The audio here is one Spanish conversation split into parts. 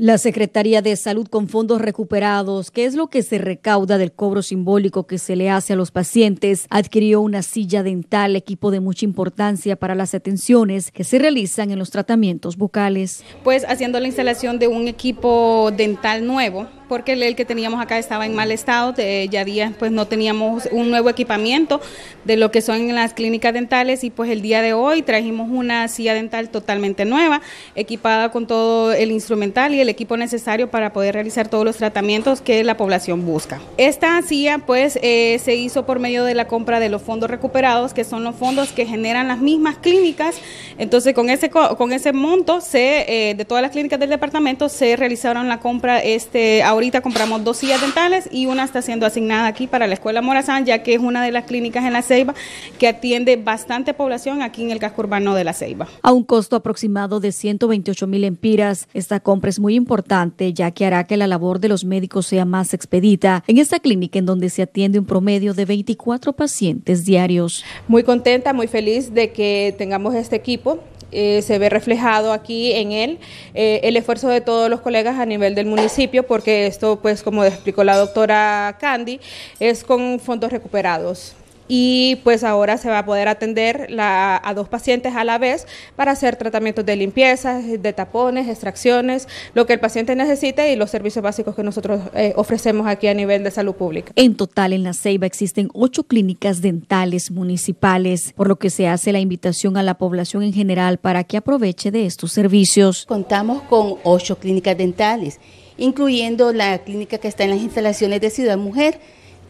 La Secretaría de Salud con fondos recuperados, que es lo que se recauda del cobro simbólico que se le hace a los pacientes, adquirió una silla dental, equipo de mucha importancia para las atenciones que se realizan en los tratamientos bucales. Pues haciendo la instalación de un equipo dental nuevo porque el, que teníamos acá estaba en mal estado, ya días pues no teníamos un nuevo equipamiento de lo que son las clínicas dentales y pues el día de hoy trajimos una silla dental totalmente nueva, equipada con todo el instrumental y el equipo necesario para poder realizar todos los tratamientos que la población busca. Esta silla pues eh, se hizo por medio de la compra de los fondos recuperados, que son los fondos que generan las mismas clínicas, entonces con ese, con ese monto eh, de todas las clínicas del departamento se realizaron la compra este ahorita compramos dos sillas dentales y una está siendo asignada aquí para la Escuela Morazán, ya que es una de las clínicas en La Ceiba que atiende bastante población aquí en el casco urbano de La Ceiba. A un costo aproximado de 128 mil empiras, esta compra es muy importante, ya que hará que la labor de los médicos sea más expedita en esta clínica en donde se atiende un promedio de 24 pacientes diarios. Muy contenta, muy feliz de que tengamos este equipo eh, se ve reflejado aquí en él eh, el esfuerzo de todos los colegas a nivel del municipio, porque esto, pues como explicó la doctora Candy, es con fondos recuperados y pues ahora se va a poder atender a dos pacientes a la vez para hacer tratamientos de limpieza, de tapones, extracciones, lo que el paciente necesite y los servicios básicos que nosotros eh, ofrecemos aquí a nivel de salud pública. En total, en La Ceiba existen ocho clínicas dentales municipales, por lo que se hace la invitación a la población en general para que aproveche de estos servicios. Contamos con ocho clínicas dentales, incluyendo la clínica que está en las instalaciones de Ciudad Mujer,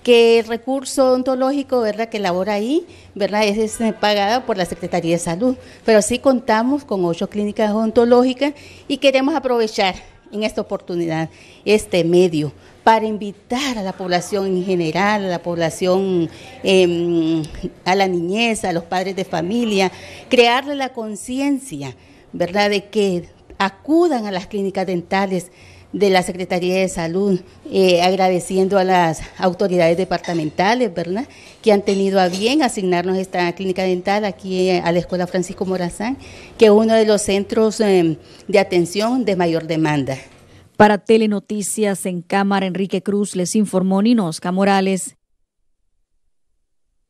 que el recurso odontológico ¿verdad? que labora ahí ¿verdad? Es, pagado eh, pagada por la Secretaría de Salud, pero sí contamos con ocho clínicas odontológicas y queremos aprovechar en esta oportunidad este medio para invitar a la población en general, a la población, em, a la niñez, a los padres de familia, crearle la conciencia, ¿verdad?, de que acudan a las clínicas dentales, de la Secretaría de Salud, eh, agradeciendo a las autoridades departamentales, ¿verdad?, que han tenido a bien asignarnos esta clínica dental aquí eh, a la Escuela Francisco Morazán, que es uno de los centros em, de atención de mayor demanda. Para Telenoticias en Cámara, Enrique Cruz les informó Ninosca Morales.